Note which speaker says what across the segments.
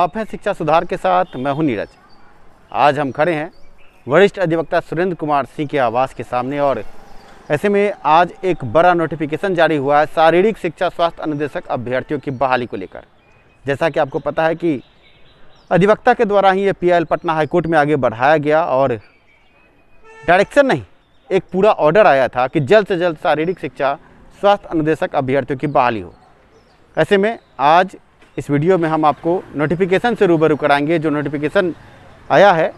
Speaker 1: आप हैं शिक्षा सुधार के साथ मैं हूं नीरज आज हम खड़े हैं वरिष्ठ अधिवक्ता सुरेंद्र कुमार सिंह के आवास के सामने और ऐसे में आज एक बड़ा नोटिफिकेशन जारी हुआ है शारीरिक शिक्षा स्वास्थ्य अनुदेशक अभ्यर्थियों की बहाली को लेकर जैसा कि आपको पता है कि अधिवक्ता के द्वारा ही ये पी पटना हाईकोर्ट में आगे बढ़ाया गया और डायरेक्शन नहीं एक पूरा ऑर्डर आया था कि जल्द से जल्द शारीरिक शिक्षा स्वास्थ्य अनुदेशक अभ्यर्थियों की बहाली हो ऐसे में आज इस वीडियो में हम आपको नोटिफिकेशन से रूबरू कराएंगे जो नोटिफिकेशन आया है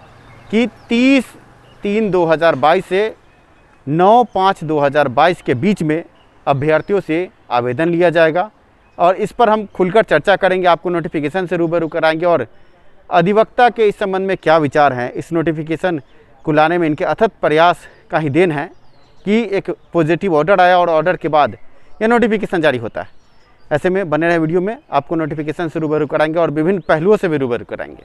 Speaker 1: कि 30 तीन 2022 से 9 पाँच 2022 के बीच में अभ्यर्थियों से आवेदन लिया जाएगा और इस पर हम खुलकर चर्चा करेंगे आपको नोटिफिकेशन से रूबरू कराएंगे और अधिवक्ता के इस संबंध में क्या विचार हैं इस नोटिफिकेशन को लाने में इनके अथक प्रयास का ही देन है कि एक पॉजिटिव ऑर्डर आया और ऑर्डर के बाद यह नोटिफिकेशन जारी होता है ऐसे में बने रहे वीडियो में आपको नोटिफिकेशन से रूबरू कराएंगे और विभिन्न पहलुओं से भी रूबरू कराएंगे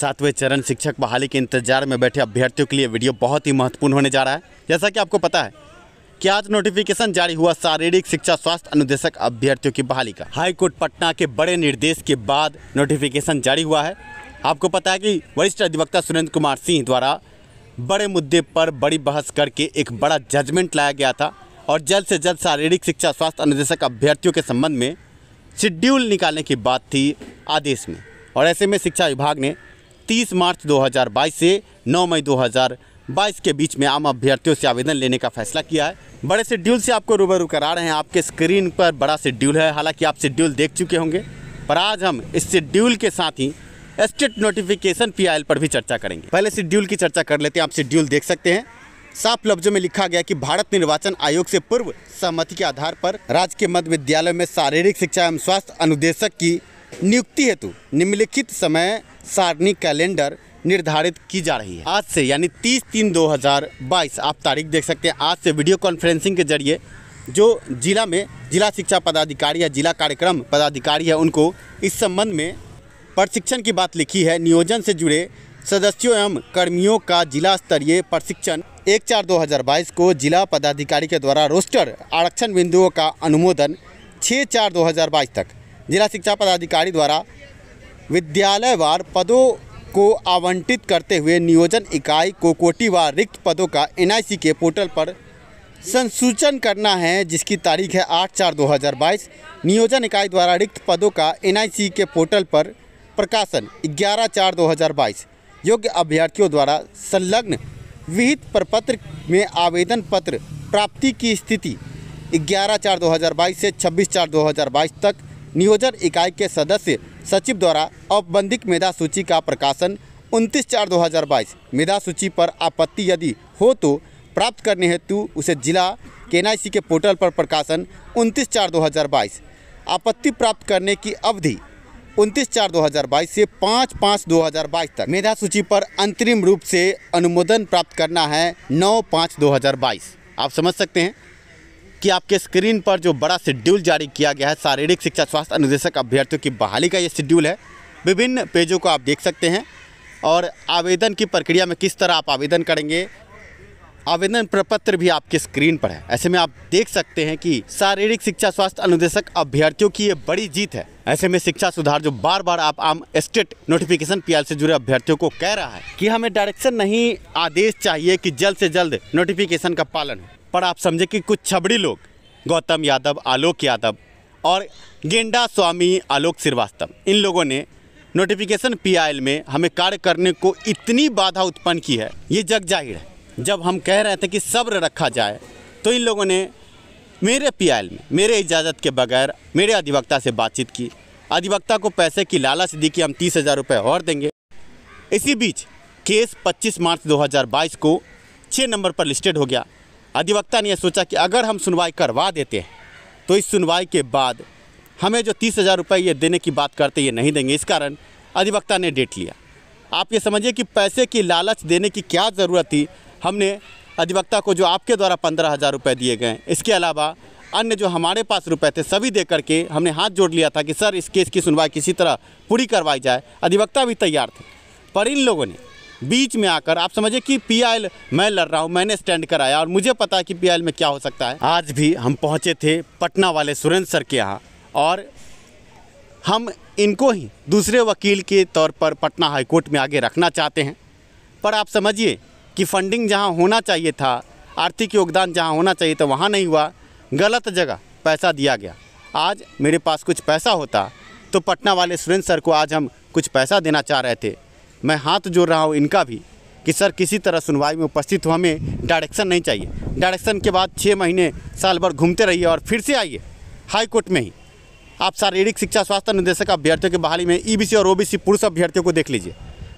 Speaker 1: सातवें चरण शिक्षक बहाली के इंतजार में बैठे अभ्यर्थियों के लिए वीडियो बहुत ही महत्वपूर्ण होने जा रहा है जैसा कि आपको पता है कि आज नोटिफिकेशन जारी हुआ शारीरिक शिक्षा स्वास्थ्य अनुदेशक अभ्यर्थियों की बहाली का हाईकोर्ट पटना के बड़े निर्देश के बाद नोटिफिकेशन जारी हुआ है आपको पता है कि वरिष्ठ अधिवक्ता सुरेंद्र कुमार सिंह द्वारा बड़े मुद्दे पर बड़ी बहस करके एक बड़ा जजमेंट लाया गया था और जल्द से जल्द शारीरिक शिक्षा स्वास्थ्य निदेशक अभ्यर्थियों के संबंध में शेड्यूल निकालने की बात थी आदेश में और ऐसे में शिक्षा विभाग ने 30 मार्च 2022 से 9 मई 2022 के बीच में आम अभ्यर्थियों से आवेदन लेने का फैसला किया है बड़े शेड्यूल से आपको रूबरू करा रहे हैं आपके स्क्रीन पर बड़ा शेड्यूल है हालांकि आप शेड्यूल देख चुके होंगे पर आज हम इस शेड्यूल के साथ ही स्टेट नोटिफिकेशन पी पर भी चर्चा करेंगे पहले शेड्यूल की चर्चा कर लेते हैं आप शेड्यूल देख सकते हैं साफ लफ्जों में लिखा गया कि भारत निर्वाचन आयोग से पूर्व सहमति के आधार पर राज्य के मध्य विद्यालय में शारीरिक शिक्षा एवं स्वास्थ्य अनुदेशक की नियुक्ति हेतु निम्नलिखित समय सारणी कैलेंडर निर्धारित की जा रही है आज से यानी 30 तीन 2022 आप तारीख देख सकते हैं आज से वीडियो कॉन्फ्रेंसिंग के जरिए जो जिला में जिला शिक्षा पदाधिकारी या जिला कार्यक्रम पदाधिकारी है उनको इस संबंध में प्रशिक्षण की बात लिखी है नियोजन से जुड़े सदस्यों एवं कर्मियों का जिला स्तरीय प्रशिक्षण एक चार दो हज़ार बाईस को जिला पदाधिकारी के द्वारा रोस्टर आरक्षण बिंदुओं का अनुमोदन छः चार दो हज़ार बाईस तक जिला शिक्षा पदाधिकारी द्वारा विद्यालयवार पदों को आवंटित करते हुए नियोजन इकाई को कोटिवार रिक्त पदों का एनआईसी के पोर्टल पर संसूचन करना है जिसकी तारीख है आठ चार दो हज़ार बाईस नियोजन इकाई द्वारा रिक्त पदों का एन के पोर्टल पर प्रकाशन ग्यारह चार दो हज़ार बाईस योग्य अभ्यर्थियों द्वारा संलग्न विहित प्रपत्र में आवेदन पत्र प्राप्ति की स्थिति 11 चार 2022 से 26 चार 2022 तक नियोजन इकाई के सदस्य सचिव द्वारा औपबंधिक मेधा सूची का प्रकाशन 29 चार 2022 मेधा सूची पर आपत्ति यदि हो तो प्राप्त करने हेतु उसे जिला के के पोर्टल पर प्रकाशन 29 चार 2022 आपत्ति प्राप्त करने की अवधि उनतीस चार 2022 से पाँच पाँच 2022 तक मेधा सूची पर अंतरिम रूप से अनुमोदन प्राप्त करना है नौ पाँच 2022 आप समझ सकते हैं कि आपके स्क्रीन पर जो बड़ा शेड्यूल जारी किया गया है शारीरिक शिक्षा स्वास्थ्य अनुदेशक अभ्यर्थियों की बहाली का ये शेड्यूल है विभिन्न पेजों को आप देख सकते हैं और आवेदन की प्रक्रिया में किस तरह आप आवेदन करेंगे आवेदन प्रपत्र भी आपके स्क्रीन पर है ऐसे में आप देख सकते हैं कि शारीरिक शिक्षा स्वास्थ्य अनुदेशक अभ्यर्थियों की ये बड़ी जीत है ऐसे में शिक्षा सुधार जो बार बार आप आम स्टेट नोटिफिकेशन पीएल से जुड़े अभ्यर्थियों को कह रहा है कि हमें डायरेक्शन नहीं आदेश चाहिए कि जल्द से जल्द नोटिफिकेशन का पालन हो पर आप समझे कि कुछ छबड़ी लोग गौतम यादव आलोक यादव और गेंडा स्वामी आलोक श्रीवास्तव इन लोगों ने नोटिफिकेशन पी में हमें कार्य करने को इतनी बाधा उत्पन्न की है ये जग जाहिर है जब हम कह रहे थे कि सब्र रखा जाए तो इन लोगों ने मेरे पीआईएल में मेरे इजाज़त के बगैर मेरे अधिवक्ता से बातचीत की अधिवक्ता को पैसे की लालच दी कि हम तीस हज़ार रुपये और देंगे इसी बीच केस 25 मार्च 2022 को छः नंबर पर लिस्टेड हो गया अधिवक्ता ने यह सोचा कि अगर हम सुनवाई करवा देते हैं तो इस सुनवाई के बाद हमें जो तीस हज़ार रुपये ये देने की बात करते ये नहीं देंगे इस कारण अधिवक्ता ने डेट लिया आप ये समझिए कि पैसे की लालच देने की क्या ज़रूरत थी हमने अधिवक्ता को जो आपके द्वारा पंद्रह हज़ार रुपये दिए गए इसके अलावा अन्य जो हमारे पास रुपए थे सभी दे करके हमने हाथ जोड़ लिया था कि सर इस केस की सुनवाई किसी तरह पूरी करवाई जाए अधिवक्ता भी तैयार थे पर इन लोगों ने बीच में आकर आप समझे कि पी मैं लड़ रहा हूँ मैंने स्टैंड कराया और मुझे पता है कि पी में क्या हो सकता है आज भी हम पहुँचे थे पटना वाले सुरेंद्र सर के यहाँ और हम इनको ही दूसरे वकील के तौर पर पटना हाईकोर्ट में आगे रखना चाहते हैं पर आप समझिए कि फंडिंग जहाँ होना चाहिए था आर्थिक योगदान जहाँ होना चाहिए था वहाँ नहीं हुआ गलत जगह पैसा दिया गया आज मेरे पास कुछ पैसा होता तो पटना वाले सुरेंद्र सर को आज हम कुछ पैसा देना चाह रहे थे मैं हाथ जोड़ रहा हूँ इनका भी कि सर किसी तरह सुनवाई में उपस्थित हो हमें डायरेक्शन नहीं चाहिए डायरेक्शन के बाद छः महीने साल भर घूमते रहिए और फिर से आइए हाई कोर्ट में ही आप शारीरिक शिक्षा स्वास्थ्य निदेशक अभ्यर्थियों के बहाली में ईबीसी e और ओबीसी पुरुष अभ्यर्थियों को देख लीजिए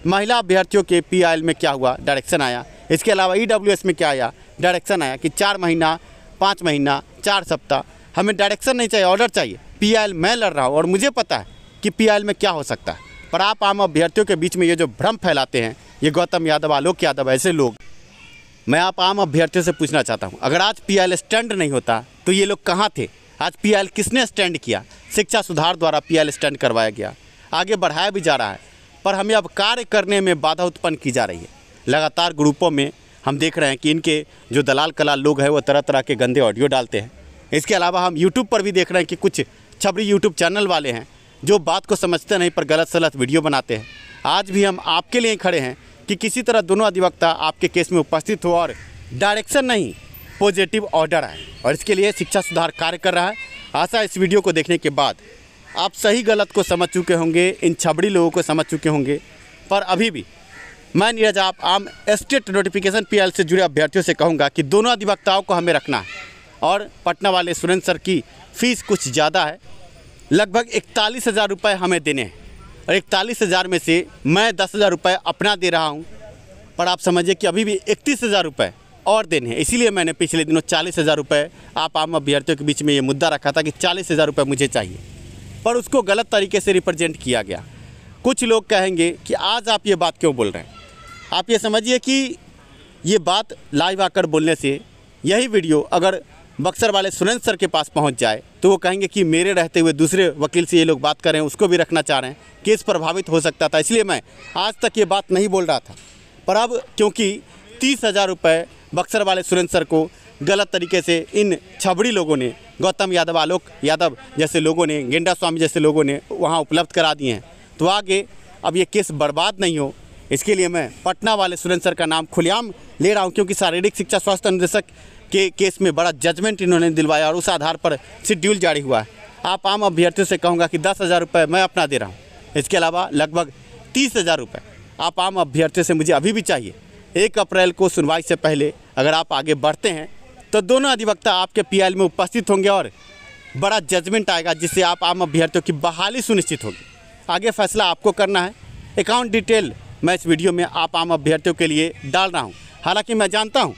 Speaker 1: महिला अभ्यर्थियों के पी में क्या हुआ डायरेक्शन आया इसके अलावा ई e में क्या आया डायरेक्शन आया कि चार महीना पाँच महीना चार सप्ताह हमें डायरेक्शन नहीं चाहिए ऑर्डर चाहिए पी मैं लड़ रहा हूँ और मुझे पता है कि पी में क्या हो सकता है पर आप आम अभ्यर्थियों के बीच में ये जो भ्रम फैलाते हैं ये गौतम यादव आलोक यादव ऐसे लोग मैं आप आम अभ्यर्थियों से पूछना चाहता हूँ अगर आज पी स्टैंड नहीं होता तो ये लोग कहाँ थे आज पी किसने स्टैंड किया शिक्षा सुधार द्वारा पी स्टैंड करवाया गया आगे बढ़ाया भी जा रहा है पर हमें अब कार्य करने में बाधा उत्पन्न की जा रही है लगातार ग्रुपों में हम देख रहे हैं कि इनके जो दलाल कलाल लोग हैं वो तरह तरह के गंदे ऑडियो डालते हैं इसके अलावा हम यूट्यूब पर भी देख रहे हैं कि कुछ छबरी यूट्यूब चैनल वाले हैं जो बात को समझते नहीं पर गलत सलत वीडियो बनाते हैं आज भी हम आपके लिए खड़े हैं कि किसी तरह दोनों अधिवक्ता आपके केस में उपस्थित हो और डायरेक्शन नहीं पॉजिटिव ऑर्डर आए और इसके लिए शिक्षा सुधार कार्य कर रहा है आशा इस वीडियो को देखने के बाद आप सही गलत को समझ चुके होंगे इन छबड़ी लोगों को समझ चुके होंगे पर अभी भी मैं नीरज आप आम स्टेट नोटिफिकेशन पी से जुड़े अभ्यर्थियों से कहूँगा कि दोनों अधिवक्ताओं को हमें रखना है और पटना वाले सुरेंद्र सर की फ़ीस कुछ ज़्यादा है लगभग इकतालीस हज़ार रुपये हमें देने हैं और इकतालीस हज़ार में से मैं दस हज़ार रुपये अपना दे रहा हूँ पर आप समझिए कि अभी भी इकतीस हज़ार रुपये और देने हैं इसीलिए मैंने पिछले दिनों चालीस हज़ार रुपये आप आम अभ्यर्थियों के बीच में ये मुद्दा रखा था कि चालीस हज़ार रुपये मुझे चाहिए पर उसको गलत तरीके से रिप्रेजेंट किया गया कुछ लोग कहेंगे कि आज आप ये बात क्यों बोल रहे हैं आप ये समझिए कि ये बात लाइव आकर बोलने से यही वीडियो अगर बक्सर वाले सुरेंद्र सर के पास पहुंच जाए तो वो कहेंगे कि मेरे रहते हुए दूसरे वकील से ये लोग बात कर रहे हैं उसको भी रखना चाह रहे हैं केस प्रभावित हो सकता था इसलिए मैं आज तक ये बात नहीं बोल रहा था पर अब क्योंकि तीस हज़ार रुपये बक्सर वाले सुरेंद्र सर को गलत तरीके से इन छबड़ी लोगों ने गौतम यादव आलोक यादव जैसे लोगों ने गेंडा स्वामी जैसे लोगों ने वहाँ उपलब्ध करा दिए हैं तो आगे अब ये केस बर्बाद नहीं हो इसके लिए मैं पटना वाले सुरेंद्र सर का नाम खुलेआम ले रहा हूँ क्योंकि शारीरिक शिक्षा स्वास्थ्य निदेशक के केस में बड़ा जजमेंट इन्होंने दिलवाया और उस आधार पर शेड्यूल जारी हुआ है आप आम अभ्यर्थियों से कहूँगा कि दस हज़ार रुपये मैं अपना दे रहा हूँ इसके अलावा लगभग तीस हज़ार रुपये आप आम अभ्यर्थियों से मुझे अभी भी चाहिए एक अप्रैल को सुनवाई से पहले अगर आप आगे बढ़ते हैं तो दोनों अधिवक्ता आपके पीएल में उपस्थित होंगे और बड़ा जजमेंट आएगा जिससे आप आम अभ्यर्थियों की बहाली सुनिश्चित होगी आगे फैसला आपको करना है अकाउंट डिटेल मैं इस वीडियो में आप आम अभ्यर्थियों के लिए डाल रहा हूँ हालांकि मैं जानता हूँ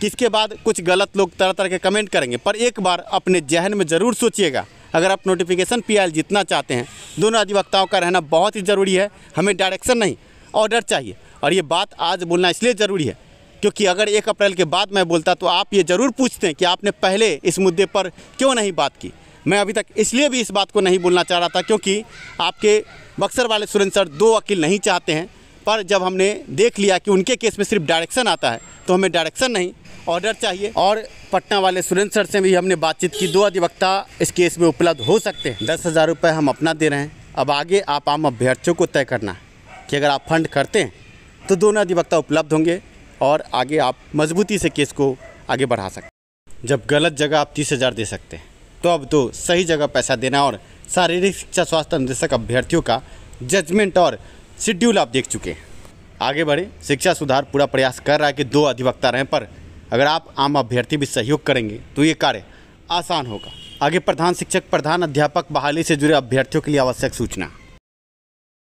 Speaker 1: कि इसके बाद कुछ गलत लोग तरह तरह के कमेंट करेंगे पर एक बार अपने जहन में ज़रूर सोचिएगा अगर आप नोटिफिकेशन पीआल जीतना चाहते हैं दोनों अधिवक्ताओं का रहना बहुत ही ज़रूरी है हमें डायरेक्शन नहीं ऑर्डर चाहिए और ये बात आज बोलना इसलिए ज़रूरी है क्योंकि अगर एक अप्रैल के बाद मैं बोलता तो आप ये ज़रूर पूछते हैं कि आपने पहले इस मुद्दे पर क्यों नहीं बात की मैं अभी तक इसलिए भी इस बात को नहीं बोलना चाह रहा था क्योंकि आपके बक्सर वाले सुरेंद्र सर दो वकील नहीं चाहते हैं पर जब हमने देख लिया कि उनके केस में सिर्फ डायरेक्शन आता है तो हमें डायरेक्शन नहीं ऑर्डर चाहिए और पटना वाले सुरेंद्र सर से भी हमने बातचीत की दो अधिवक्ता इस केस में उपलब्ध हो सकते हैं दस हज़ार रुपये हम अपना दे रहे हैं अब आगे आप आम अभ्यर्थियों को तय करना है कि अगर आप फंड करते हैं तो दोनों अधिवक्ता उपलब्ध होंगे और आगे आप मजबूती से केस को आगे बढ़ा सकते जब गलत जगह आप तीस हज़ार दे सकते हैं तो अब तो सही जगह पैसा देना और शारीरिक शिक्षा स्वास्थ्य निदेशक अभ्यर्थियों का जजमेंट और शेड्यूल आप देख चुके हैं आगे बढ़े शिक्षा सुधार पूरा प्रयास कर रहा है कि दो अधिवक्ता रहें पर अगर आप आम अभ्यर्थी भी सहयोग करेंगे तो ये कार्य आसान होगा आगे प्रधान शिक्षक प्रधान अध्यापक बहाली से जुड़े अभ्यर्थियों के लिए आवश्यक सूचना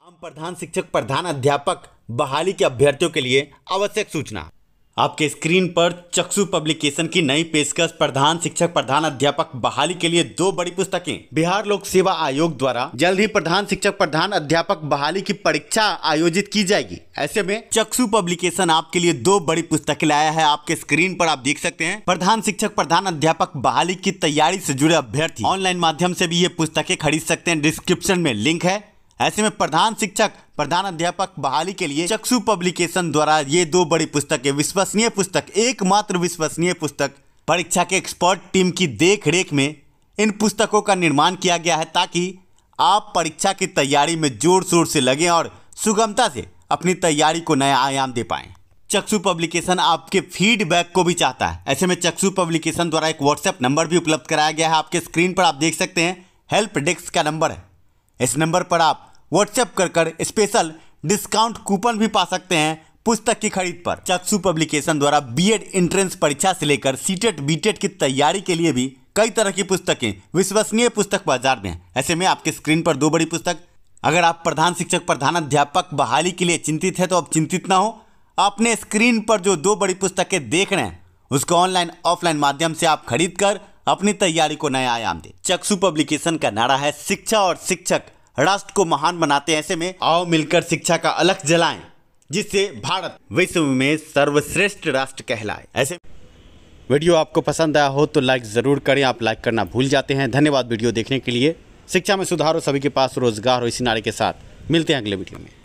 Speaker 1: आम प्रधान शिक्षक प्रधान अध्यापक बहाली के अभ्यर्थियों के लिए आवश्यक सूचना आपके स्क्रीन पर चक्षु पब्लिकेशन की नई पेशकश प्रधान शिक्षक प्रधान अध्यापक बहाली के लिए दो बड़ी पुस्तकें बिहार लोक सेवा आयोग द्वारा जल्द ही प्रधान शिक्षक प्रधान अध्यापक बहाली की परीक्षा आयोजित की जाएगी ऐसे में चक्षु पब्लिकेशन आपके लिए दो बड़ी पुस्तकें लाया है आपके स्क्रीन पर आप देख सकते हैं प्रधान शिक्षक प्रधान अध्यापक बहाली की तैयारी से जुड़े अभ्यर्थी ऑनलाइन माध्यम से भी ये पुस्तकें खरीद सकते हैं डिस्क्रिप्शन में लिंक है ऐसे में प्रधान शिक्षक प्रधान अध्यापक बहाली के लिए चक्षु पब्लिकेशन द्वारा ये दो बड़ी पुस्तकें विश्वसनीय पुस्तक एकमात्र विश्वसनीय पुस्तक परीक्षा के एक्सपर्ट टीम की देख रेख में इन पुस्तकों का निर्माण किया गया है ताकि आप परीक्षा की तैयारी में जोर शोर से लगें और सुगमता से अपनी तैयारी को नया आयाम दे पाएं चक्षु पब्लिकेशन आपके फीडबैक को भी चाहता है ऐसे में चक्षु पब्लिकेशन द्वारा एक व्हाट्सएप नंबर भी उपलब्ध कराया गया है आपके स्क्रीन पर आप देख सकते हैं हेल्प डेस्क का नंबर है इस नंबर पर आप व्हाट्सएप कर कर स्पेशल डिस्काउंट कूपन भी पा सकते हैं पुस्तक की खरीद पर चक्षु पब्लिकेशन द्वारा बीएड एंट्रेंस परीक्षा से लेकर सीटेट बीटेट की तैयारी के लिए भी कई तरह की पुस्तकें विश्वसनीय पुस्तक बाजार में ऐसे में आपके स्क्रीन पर दो बड़ी पुस्तक अगर आप प्रधान शिक्षक प्रधान अध्यापक बहाली के लिए चिंतित है तो आप चिंतित ना हो आपने स्क्रीन पर जो दो बड़ी पुस्तकें देख रहे हैं उसको ऑनलाइन ऑफलाइन माध्यम से आप खरीद कर अपनी तैयारी को नया आयाम दे चक्षु पब्लिकेशन का नारा है शिक्षा और शिक्षक राष्ट्र को महान बनाते ऐसे में आओ मिलकर शिक्षा का अलग जलाएं जिससे भारत विश्व में सर्वश्रेष्ठ राष्ट्र कहलाए ऐसे वीडियो आपको पसंद आया हो तो लाइक ज़रूर करें आप लाइक करना भूल जाते हैं धन्यवाद वीडियो देखने के लिए शिक्षा में सुधार हो सभी के पास रोजगार हो इसी नारे के साथ मिलते हैं अगले वीडियो में